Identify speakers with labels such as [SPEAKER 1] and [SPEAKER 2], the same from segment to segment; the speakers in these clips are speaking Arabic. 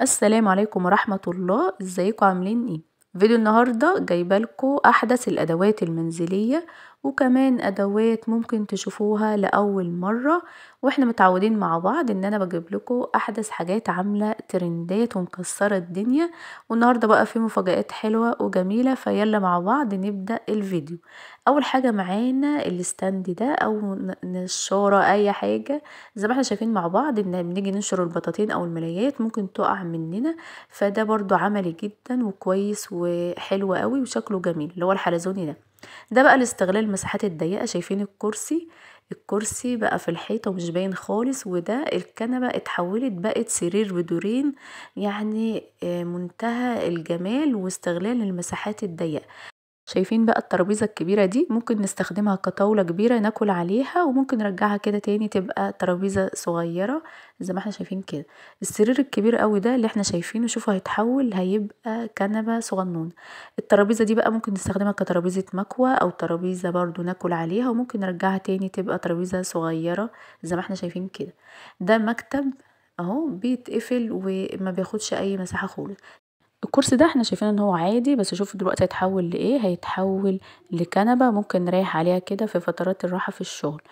[SPEAKER 1] السلام عليكم ورحمة الله ازيكم عاملين ايه فيديو النهاردة جايبالكو أحدث الأدوات المنزلية وكمان أدوات ممكن تشوفوها لأول مرة وإحنا متعودين مع بعض إن أنا بجيب لكم أحدث حاجات عاملة ترندات ومكسرة الدنيا والنهاردة بقى في مفاجآت حلوة وجميلة فيلا مع بعض نبدأ الفيديو أول حاجة معانا الستاند ده أو نشارة أي حاجة زي ما احنا شايفين مع بعض إن بنيجي ننشر البطاطين أو الملايات ممكن تقع مننا فده برضو عملي جدا وكويس و وحلو قوي وشكله جميل اللي هو الحلزوني ده ده بقى لاستغلال المساحات الضيقه شايفين الكرسي الكرسي بقى في الحيطه ومش باين خالص وده الكنبه اتحولت بقت سرير بدورين يعني آه، منتهى الجمال واستغلال المساحات الضيقه شايفين بقى الترابيزة الكبيرة دي ممكن نستخدمها كطاولة كبيرة ناكل عليها وممكن نرجعها كده تاني تبقى ترابيزة صغيرة زي ما احنا شايفين كده السرير الكبير قوي ده اللي احنا شايفينه شوفوا هيتحول هيبقى كنبة صغنون الترابيزة دي بقى ممكن نستخدمها كترابيزة مكوى او ترابيزة برضو ناكل عليها وممكن نرجعها تاني تبقى ترابيزة صغيرة زي ما احنا شايفين كده ده مكتب اهو بيتقفل وما بياخدش اي مساحه خالص الكرسي ده احنا شايفين ان هو عادي بس شوفوا دلوقتي هيتحول لايه هيتحول لكنبه ممكن نريح عليها كده في فترات الراحه في الشغل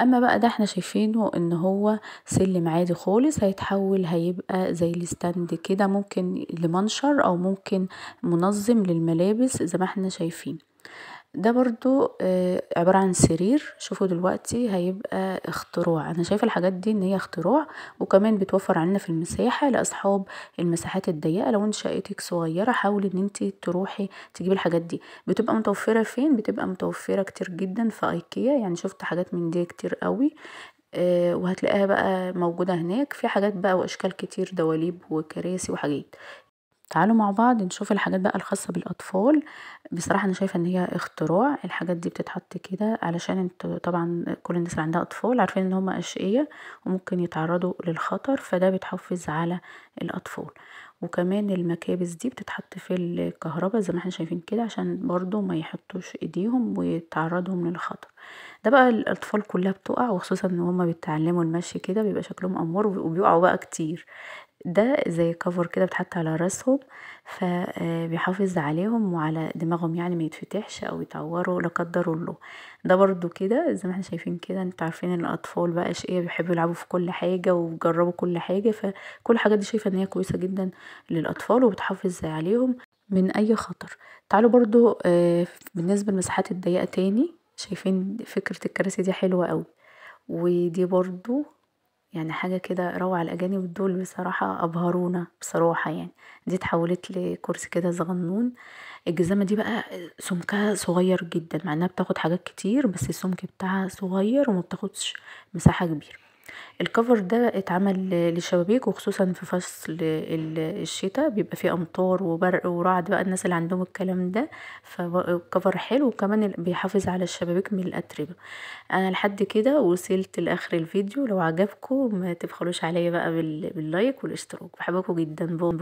[SPEAKER 1] اما بقى ده احنا شايفينه ان هو سلم عادي خالص هيتحول هيبقى زي الستاند كده ممكن لمنشر او ممكن منظم للملابس زي ما احنا شايفين ده برضو آه، عبارة عن سرير شوفوا دلوقتي هيبقى اختراع انا شايفة الحاجات دي ان هي اختراع وكمان بتوفر علينا في المساحة لاصحاب المساحات الضيقة لو انت شقتك صغيرة حاولي ان انت تروحي تجيبي الحاجات دي بتبقى متوفرة فين بتبقى متوفرة كتير جدا في ايكيا يعني شفت حاجات من دي كتير قوي آه، وهتلاقيها بقى موجودة هناك في حاجات بقى واشكال كتير دواليب وكراسي وحاجات تعالوا مع بعض نشوف الحاجات بقى الخاصة بالأطفال بصراحة أنا شايفة إن هي اختراع الحاجات دي بتتحط كده علشان انتوا طبعا كل الناس اللي عندها أطفال عارفين إن هما أشقية وممكن يتعرضوا للخطر فده بتحفز على الأطفال وكمان المكابس دي بتتحط في الكهرباء زي ما احنا شايفين كده عشان برضو ما يحطوش ايديهم ويتعرضهم للخطر ده بقى الاطفال كلها بتقع وخصوصا ان هما بيتعلموا المشي كده بيبقى شكلهم امور وبيقعوا بقى كتير ده زي كفر كده بتحط على راسهم فبيحافظ آه، عليهم وعلى دماغهم يعني ما يتفتحش او يتعوروا لا قدر الله ده برضو كده زي ما احنا شايفين كده انتوا عارفين ان الاطفال بقى شقيه بيحبوا يلعبوا في كل حاجه ويجربوا كل حاجه فكل الحاجات دي شايفه ان هي كويسه جدا للاطفال وبتحافظ عليهم من اي خطر تعالوا برضو آه، بالنسبه للمساحات الضيقه تاني شايفين فكره الكراسي دي حلوه قوي ودي برضو يعني حاجة كده روعة الأجانب دول بصراحة أبهرونا بصراحة يعني دي اتحولت لكرسي كده صغنون الجزامة دي بقى سمكها صغير جدا مع انها بتاخد حاجات كتير بس السمك بتاعها صغير وما بتاخدش مساحة كبيرة الكفر ده اتعمل للشبابيك وخصوصا في فصل الشتاء بيبقى فيه امطار وبرق ورعد بقى الناس اللي عندهم الكلام ده فكفر حلو وكمان بيحافظ على الشبابيك من الاتربه انا لحد كده وصلت لاخر الفيديو لو عجبكم ما تبخلوش عليا بقى باللايك والاشتراك بحبكم جدا بوم